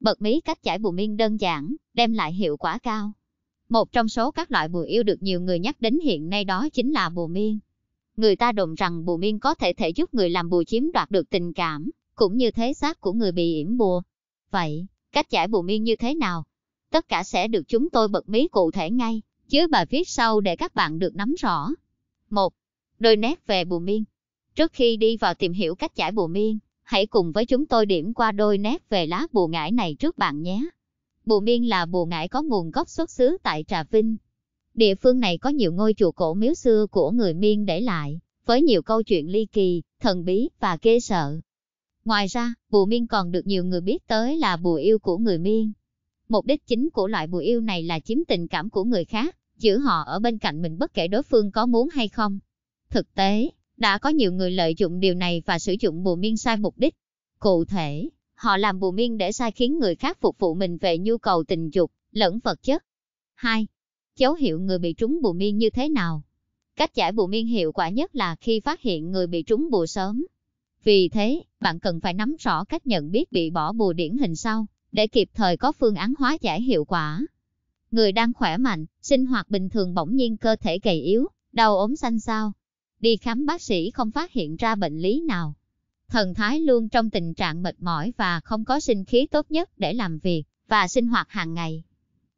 Bật mí cách giải bùa miên đơn giản, đem lại hiệu quả cao. Một trong số các loại bùa yêu được nhiều người nhắc đến hiện nay đó chính là bùa miên. Người ta đồn rằng bùa miên có thể thể giúp người làm bùa chiếm đoạt được tình cảm, cũng như thế xác của người bị yểm bùa. Vậy, cách giải bùa miên như thế nào? Tất cả sẽ được chúng tôi bật mí cụ thể ngay, chứ bài viết sau để các bạn được nắm rõ. 1. Đôi nét về bùa miên Trước khi đi vào tìm hiểu cách giải bùa miên, hãy cùng với chúng tôi điểm qua đôi nét về lá bù ngải này trước bạn nhé. Bù miên là bù ngải có nguồn gốc xuất xứ tại Trà Vinh. Địa phương này có nhiều ngôi chùa cổ miếu xưa của người miên để lại, với nhiều câu chuyện ly kỳ, thần bí và ghê sợ. Ngoài ra, bù miên còn được nhiều người biết tới là bùa yêu của người miên. Mục đích chính của loại bùa yêu này là chiếm tình cảm của người khác, giữ họ ở bên cạnh mình bất kể đối phương có muốn hay không. Thực tế, đã có nhiều người lợi dụng điều này và sử dụng bùa miên sai mục đích. Cụ thể, họ làm bùa miên để sai khiến người khác phục vụ mình về nhu cầu tình dục, lẫn vật chất. 2. Dấu hiệu người bị trúng bùa miên như thế nào? Cách giải bùa miên hiệu quả nhất là khi phát hiện người bị trúng bùa sớm. Vì thế, bạn cần phải nắm rõ cách nhận biết bị bỏ bùa điển hình sau, để kịp thời có phương án hóa giải hiệu quả. Người đang khỏe mạnh, sinh hoạt bình thường bỗng nhiên cơ thể gầy yếu, đau ốm xanh xao, đi khám bác sĩ không phát hiện ra bệnh lý nào. Thần thái luôn trong tình trạng mệt mỏi và không có sinh khí tốt nhất để làm việc và sinh hoạt hàng ngày.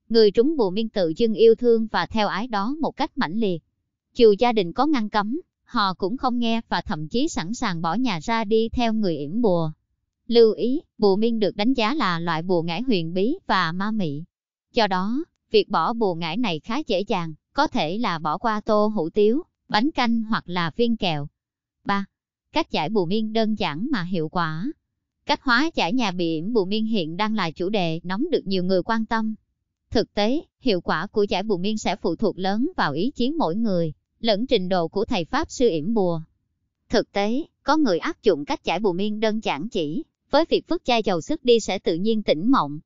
Người trúng bùa miên tự dưng yêu thương và theo ái đó một cách mãnh liệt. Dù gia đình có ngăn cấm, họ cũng không nghe và thậm chí sẵn sàng bỏ nhà ra đi theo người yểm bùa. Lưu ý, bùa miên được đánh giá là loại bùa ngải huyền bí và ma mị. Do đó, việc bỏ bùa ngải này khá dễ dàng, có thể là bỏ qua tô hủ tiếu, bánh canh hoặc là viên kẹo. 3. Cách giải bù miên đơn giản mà hiệu quả. Cách hóa giải nhà biển bù miên hiện đang là chủ đề nóng được nhiều người quan tâm. Thực tế, hiệu quả của giải bù miên sẽ phụ thuộc lớn vào ý chí mỗi người, lẫn trình độ của thầy Pháp sư yểm bùa. Thực tế, có người áp dụng cách giải bù miên đơn giản chỉ, với việc vứt chai dầu sức đi sẽ tự nhiên tỉnh mộng.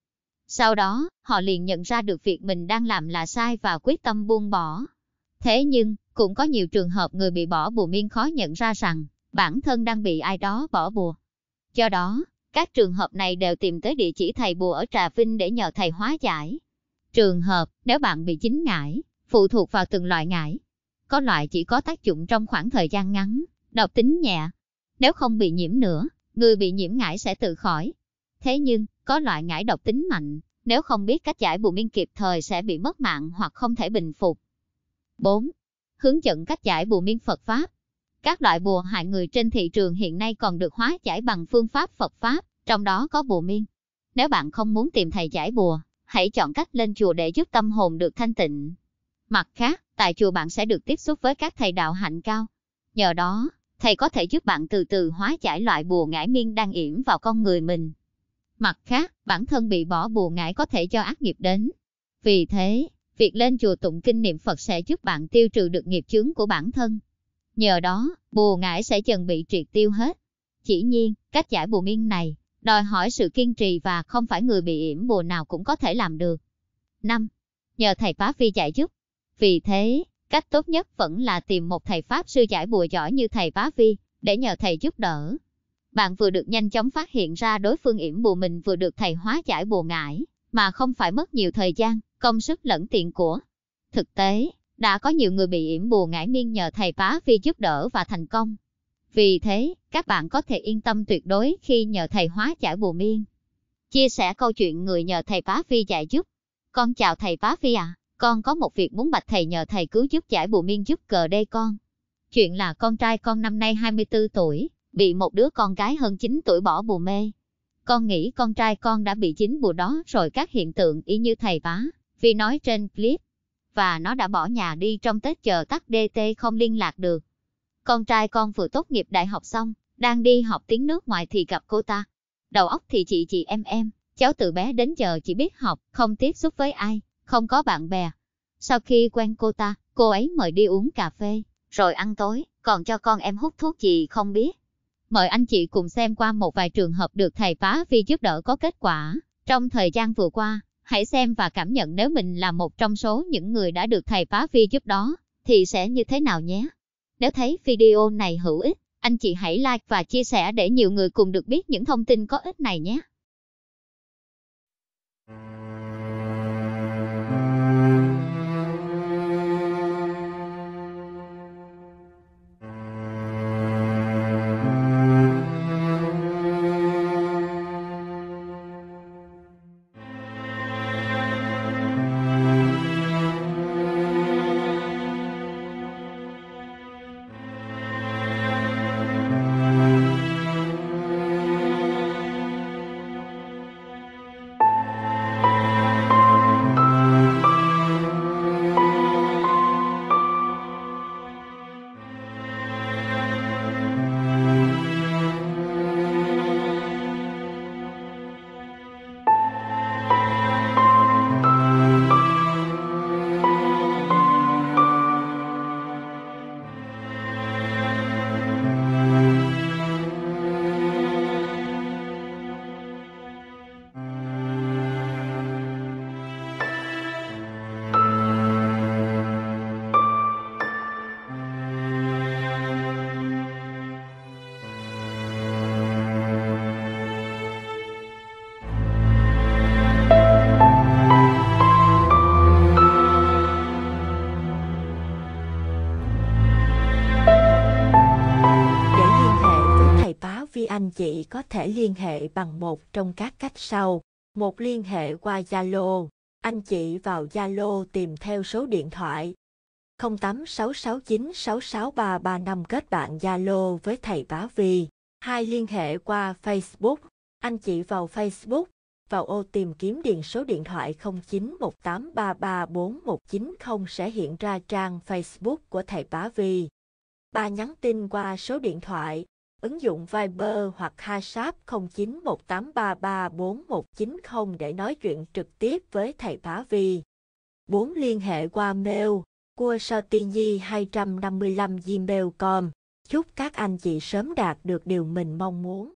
Sau đó, họ liền nhận ra được việc mình đang làm là sai và quyết tâm buông bỏ. Thế nhưng, cũng có nhiều trường hợp người bị bỏ bùa miên khó nhận ra rằng, bản thân đang bị ai đó bỏ bùa. Do đó, các trường hợp này đều tìm tới địa chỉ thầy bùa ở Trà Vinh để nhờ thầy hóa giải. Trường hợp, nếu bạn bị chính ngải, phụ thuộc vào từng loại ngải. Có loại chỉ có tác dụng trong khoảng thời gian ngắn, độc tính nhẹ. Nếu không bị nhiễm nữa, người bị nhiễm ngải sẽ tự khỏi. Thế nhưng, có loại ngải độc tính mạnh, nếu không biết cách giải bùa miên kịp thời sẽ bị mất mạng hoặc không thể bình phục. 4 hướng dẫn cách giải bùa miên Phật Pháp. Các loại bùa hại người trên thị trường hiện nay còn được hóa giải bằng phương pháp Phật Pháp, trong đó có bùa miên. Nếu bạn không muốn tìm thầy giải bùa, hãy chọn cách lên chùa để giúp tâm hồn được thanh tịnh. Mặt khác, tại chùa bạn sẽ được tiếp xúc với các thầy đạo hạnh cao. Nhờ đó, thầy có thể giúp bạn từ từ hóa giải loại bùa ngải miên đang yểm vào con người mình. Mặt khác, bản thân bị bỏ bùa ngải có thể do ác nghiệp đến. Vì thế, Việc lên chùa tụng kinh niệm Phật sẽ giúp bạn tiêu trừ được nghiệp chướng của bản thân. Nhờ đó, bùa ngải sẽ dần bị triệt tiêu hết. Chỉ nhiên, cách giải bùa miên này, đòi hỏi sự kiên trì và không phải người bị yểm bùa nào cũng có thể làm được. 5. Nhờ thầy Pháp Vi giải giúp. Vì thế, cách tốt nhất vẫn là tìm một thầy Pháp sư giải bùa giỏi như thầy Pháp Vi, để nhờ thầy giúp đỡ. Bạn vừa được nhanh chóng phát hiện ra đối phương yểm bùa mình vừa được thầy hóa giải bùa ngải, mà không phải mất nhiều thời gian, công sức lẫn tiện của. Thực tế, đã có nhiều người bị yểm bùa ngải miên nhờ thầy phá phi giúp đỡ và thành công. Vì thế, các bạn có thể yên tâm tuyệt đối khi nhờ thầy hóa giải bùa miên. Chia sẻ câu chuyện người nhờ thầy phá phi giải giúp. Con chào thầy phá phi à, con có một việc muốn bạch thầy nhờ thầy cứu giúp giải bùa miên giúp cờ đây con. Chuyện là con trai con năm nay 24 tuổi, bị một đứa con gái hơn 9 tuổi bỏ bùa mê. Con nghĩ con trai con đã bị chính bùa đó rồi các hiện tượng y như thầy phá vì nói trên clip. Và nó đã bỏ nhà đi trong Tết chờ tắt DT không liên lạc được. Con trai con vừa tốt nghiệp đại học xong, đang đi học tiếng nước ngoài thì gặp cô ta. Đầu óc thì chị chị em em, cháu từ bé đến giờ chỉ biết học, không tiếp xúc với ai, không có bạn bè. Sau khi quen cô ta, cô ấy mời đi uống cà phê, rồi ăn tối, còn cho con em hút thuốc gì không biết. Mời anh chị cùng xem qua một vài trường hợp được thầy phá vi giúp đỡ có kết quả. Trong thời gian vừa qua, hãy xem và cảm nhận nếu mình là một trong số những người đã được thầy phá Phi giúp đó, thì sẽ như thế nào nhé. Nếu thấy video này hữu ích, anh chị hãy like và chia sẻ để nhiều người cùng được biết những thông tin có ích này nhé. chị có thể liên hệ bằng một trong các cách sau. Một liên hệ qua Zalo. Anh chị vào Zalo tìm theo số điện thoại 0866966335 kết bạn Zalo với thầy Bá Vi. Hai liên hệ qua Facebook. Anh chị vào Facebook, vào ô tìm kiếm điền số điện thoại 0918334190 sẽ hiện ra trang Facebook của thầy Bá Vi. Ba nhắn tin qua số điện thoại Ứng dụng Viber hoặc WhatsApp 0918334190 để nói chuyện trực tiếp với thầy Bá Vi. 4. Liên hệ qua mail cua sotinhi 255 gmail com chúc các anh chị sớm đạt được điều mình mong muốn